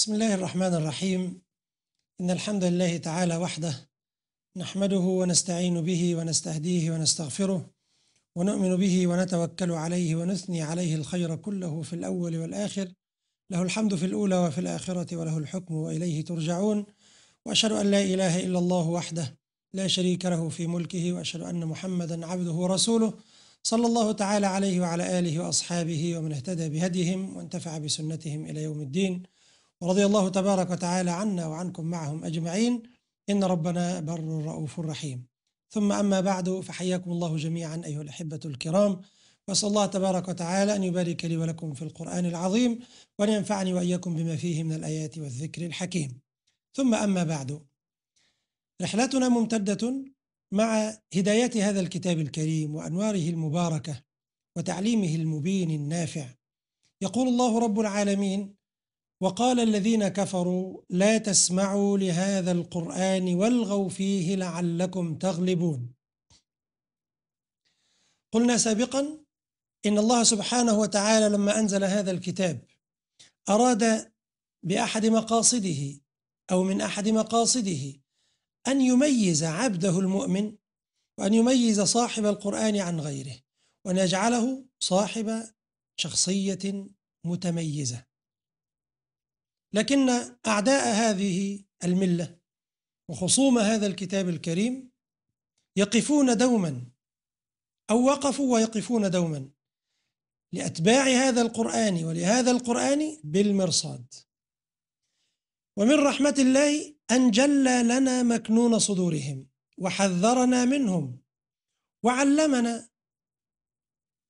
بسم الله الرحمن الرحيم إن الحمد لله تعالى وحده نحمده ونستعين به ونستهديه ونستغفره ونؤمن به ونتوكل عليه ونثني عليه الخير كله في الأول والآخر له الحمد في الأولى وفي الآخرة وله الحكم وإليه ترجعون وأشهد أن لا إله إلا الله وحده لا شريك له في ملكه وأشهد أن محمدا عبده ورسوله صلى الله تعالى عليه وعلى آله وأصحابه ومن اهتدى بهديهم وانتفع بسنتهم إلى يوم الدين ورضي الله تبارك وتعالى عنا وعنكم معهم أجمعين إن ربنا بر رؤوف رحيم ثم أما بعد فحياكم الله جميعا أيها الأحبة الكرام وأسأل الله تبارك وتعالى أن يبارك لي ولكم في القرآن العظيم وأن ينفعني وإياكم بما فيه من الآيات والذكر الحكيم ثم أما بعد رحلتنا ممتدة مع هداية هذا الكتاب الكريم وأنواره المباركة وتعليمه المبين النافع يقول الله رب العالمين وقال الذين كفروا لا تسمعوا لهذا القرآن والغوا فيه لعلكم تغلبون قلنا سابقا إن الله سبحانه وتعالى لما أنزل هذا الكتاب أراد بأحد مقاصده أو من أحد مقاصده أن يميز عبده المؤمن وأن يميز صاحب القرآن عن غيره وأن يجعله صاحب شخصية متميزة لكن أعداء هذه الملة وخصوم هذا الكتاب الكريم يقفون دوما أو وقفوا ويقفون دوما لأتباع هذا القرآن ولهذا القرآن بالمرصاد ومن رحمة الله أن جلى لنا مكنون صدورهم وحذرنا منهم وعلمنا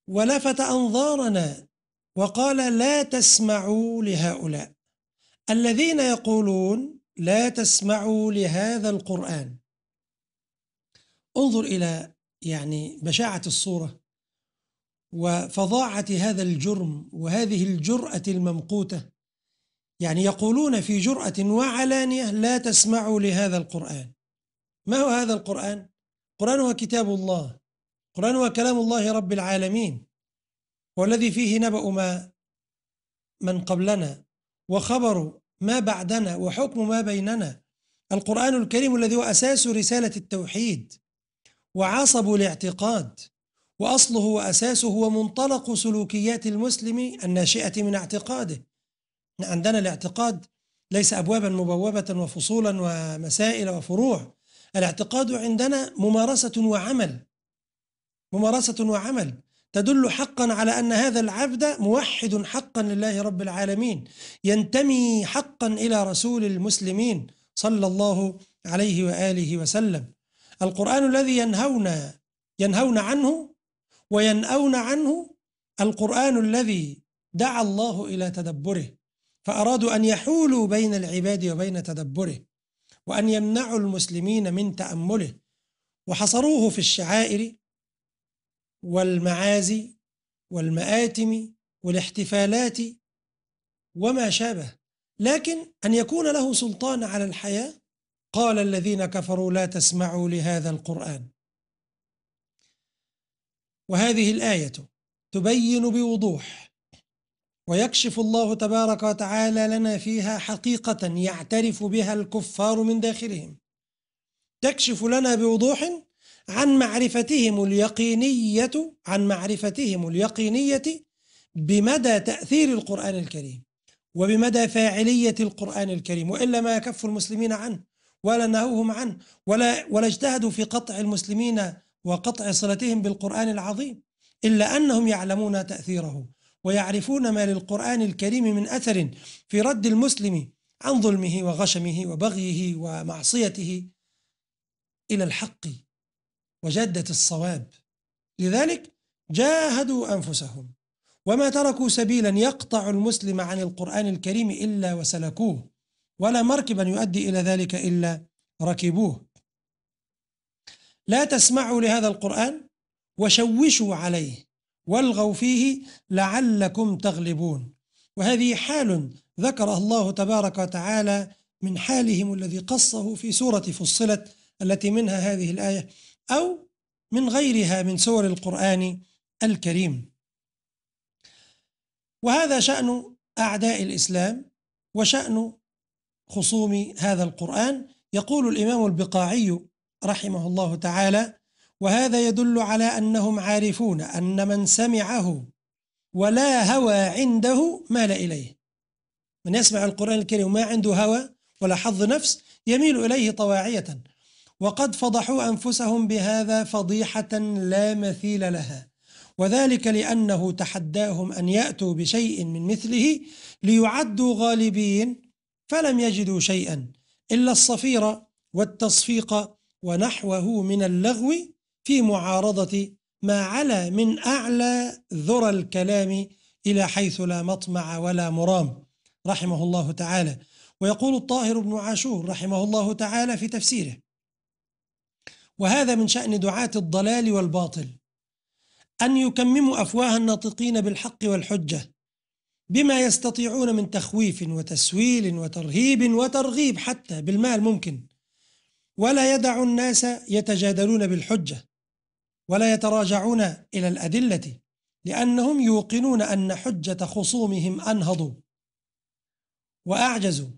ولفت أنظارنا وقال لا تسمعوا لهؤلاء الذين يقولون لا تسمعوا لهذا القرآن انظر إلى يعني بشاعة الصورة وفظاعة هذا الجرم وهذه الجرأة الممقوتة يعني يقولون في جرأة وعلانية لا تسمعوا لهذا القرآن ما هو هذا القرآن؟ القرآن هو كتاب الله القرآن هو كلام الله رب العالمين والذي فيه نبأ ما من قبلنا وخبر ما بعدنا وحكم ما بيننا القرآن الكريم الذي هو أساس رسالة التوحيد وعصب الاعتقاد وأصله وأساسه ومنطلق سلوكيات المسلم الناشئة من اعتقاده عندنا الاعتقاد ليس أبوابا مبوبة وفصولا ومسائل وفروع الاعتقاد عندنا ممارسة وعمل ممارسة وعمل تدل حقا على أن هذا العبد موحد حقا لله رب العالمين ينتمي حقا إلى رسول المسلمين صلى الله عليه وآله وسلم القرآن الذي ينهون ينهون عنه وينأون عنه القرآن الذي دعا الله إلى تدبره فأرادوا أن يحولوا بين العباد وبين تدبره وأن يمنعوا المسلمين من تأمله وحصروه في الشعائر والمعازي والمآتم والاحتفالات وما شابه لكن أن يكون له سلطان على الحياة قال الذين كفروا لا تسمعوا لهذا القرآن وهذه الآية تبين بوضوح ويكشف الله تبارك وتعالى لنا فيها حقيقة يعترف بها الكفار من داخلهم تكشف لنا بوضوح عن معرفتهم اليقينية عن معرفتهم اليقينية بمدى تأثير القرآن الكريم وبمدى فاعلية القرآن الكريم وإلا ما يكف المسلمين عنه ولا نهوهم عنه ولا ولا اجتهدوا في قطع المسلمين وقطع صلتهم بالقرآن العظيم إلا أنهم يعلمون تأثيره ويعرفون ما للقرآن الكريم من أثر في رد المسلم عن ظلمه وغشمه وبغيه ومعصيته إلى الحق وجدة الصواب لذلك جاهدوا أنفسهم وما تركوا سبيلا يقطع المسلم عن القرآن الكريم إلا وسلكوه ولا مركبا يؤدي إلى ذلك إلا ركبوه لا تسمعوا لهذا القرآن وشوشوا عليه والغوا فيه لعلكم تغلبون وهذه حال ذكرها الله تبارك وتعالى من حالهم الذي قصه في سورة فصلت التي منها هذه الآية أو من غيرها من سور القرآن الكريم وهذا شأن أعداء الإسلام وشأن خصوم هذا القرآن يقول الإمام البقاعي رحمه الله تعالى وهذا يدل على أنهم عارفون أن من سمعه ولا هوى عنده مال إليه من يسمع القرآن الكريم وما عنده هوى ولا حظ نفس يميل إليه طواعية وقد فضحوا أنفسهم بهذا فضيحة لا مثيل لها وذلك لأنه تحداهم أن يأتوا بشيء من مثله ليعدوا غالبين فلم يجدوا شيئا إلا الصفيرة والتصفيق ونحوه من اللغو في معارضة ما علا من أعلى ذرى الكلام إلى حيث لا مطمع ولا مرام رحمه الله تعالى ويقول الطاهر بن عاشور رحمه الله تعالى في تفسيره وهذا من شأن دعاة الضلال والباطل أن يكمموا أفواه الناطقين بالحق والحجة بما يستطيعون من تخويف وتسويل وترهيب وترغيب حتى بالمال ممكن ولا يدع الناس يتجادلون بالحجة ولا يتراجعون إلى الأدلة لأنهم يوقنون أن حجة خصومهم أنهضوا وأعجزوا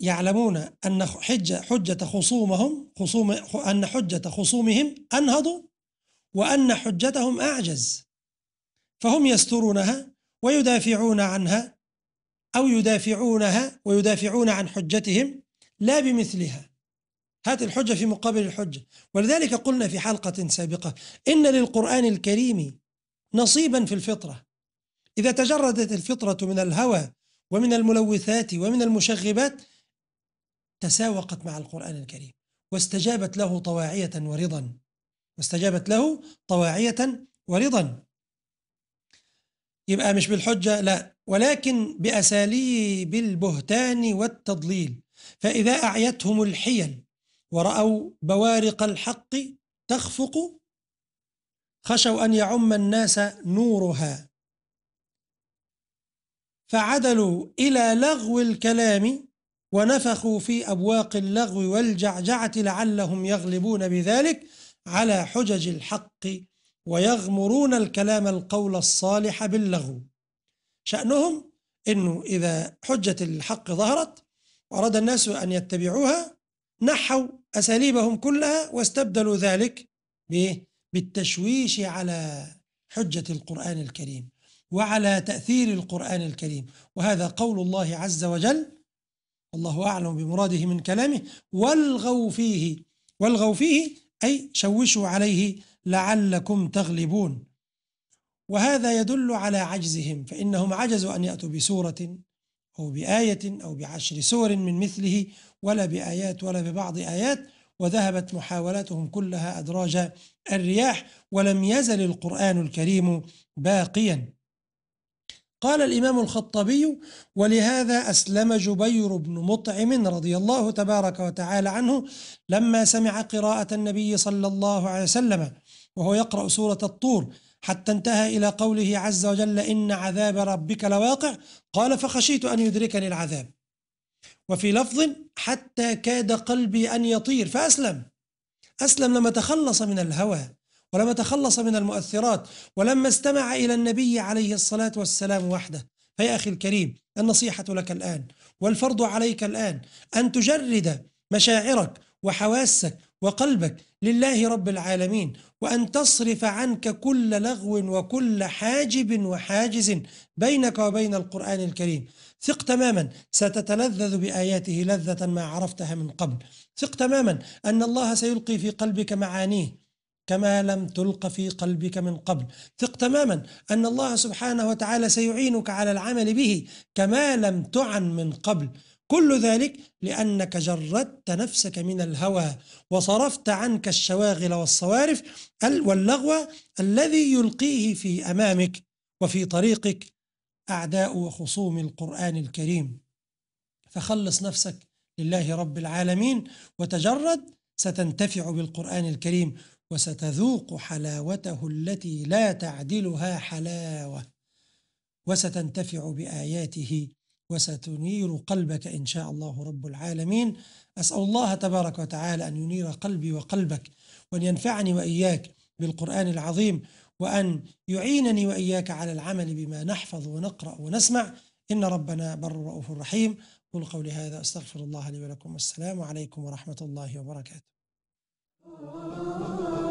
يعلمون أن حجة حجة خصومهم خصوم أن حجة خصومهم أنهض وأن حجتهم أعجز فهم يسترونها ويدافعون عنها أو يدافعونها ويدافعون عن حجتهم لا بمثلها هات الحجة في مقابل الحجة ولذلك قلنا في حلقة سابقة إن للقرآن الكريم نصيبا في الفطرة إذا تجردت الفطرة من الهوى ومن الملوثات ومن المشغبات تساوقت مع القرآن الكريم واستجابت له طواعية ورضا واستجابت له طواعية ورضا يبقى مش بالحجة لا ولكن بأساليب البهتان والتضليل فإذا أعيتهم الحيل ورأوا بوارق الحق تخفق خشوا أن يعم الناس نورها فعدلوا إلى لغو الكلام ونفخوا في أبواق اللغو والجعجعة لعلهم يغلبون بذلك على حجج الحق ويغمرون الكلام القول الصالح باللغو شأنهم أنه إذا حجة الحق ظهرت وأراد الناس أن يتبعوها نحوا أساليبهم كلها واستبدلوا ذلك بالتشويش على حجة القرآن الكريم وعلى تأثير القرآن الكريم وهذا قول الله عز وجل الله أعلم بمراده من كلامه والغوا فيه والغوا فيه أي شوشوا عليه لعلكم تغلبون وهذا يدل على عجزهم فإنهم عجزوا أن يأتوا بسورة أو بآية أو بعشر سور من مثله ولا بآيات ولا ببعض آيات وذهبت محاولاتهم كلها أدراج الرياح ولم يزل القرآن الكريم باقيا قال الإمام الخطبي ولهذا أسلم جبير بن مطعم رضي الله تبارك وتعالى عنه لما سمع قراءة النبي صلى الله عليه وسلم وهو يقرأ سورة الطور حتى انتهى إلى قوله عز وجل إن عذاب ربك لواقع قال فخشيت أن يدركني العذاب وفي لفظ حتى كاد قلبي أن يطير فأسلم أسلم لما تخلص من الهوى ولما تخلص من المؤثرات ولما استمع إلى النبي عليه الصلاة والسلام وحده فيا أخي الكريم النصيحة لك الآن والفرض عليك الآن أن تجرد مشاعرك وحواسك وقلبك لله رب العالمين وأن تصرف عنك كل لغو وكل حاجب وحاجز بينك وبين القرآن الكريم ثق تماما ستتلذذ بآياته لذة ما عرفتها من قبل ثق تماما أن الله سيلقي في قلبك معانيه كما لم تلق في قلبك من قبل ثق تماما أن الله سبحانه وتعالى سيعينك على العمل به كما لم تعن من قبل كل ذلك لأنك جردت نفسك من الهوى وصرفت عنك الشواغل والصوارف واللغو الذي يلقيه في أمامك وفي طريقك أعداء وخصوم القرآن الكريم فخلص نفسك لله رب العالمين وتجرد ستنتفع بالقرآن الكريم وستذوق حلاوته التي لا تعدلها حلاوه وستنتفع باياته وستنير قلبك ان شاء الله رب العالمين اسال الله تبارك وتعالى ان ينير قلبي وقلبك وان ينفعني واياك بالقران العظيم وان يعينني واياك على العمل بما نحفظ ونقرا ونسمع ان ربنا بر رؤوف رحيم قل قولي هذا استغفر الله لي ولكم والسلام عليكم ورحمه الله وبركاته Oh.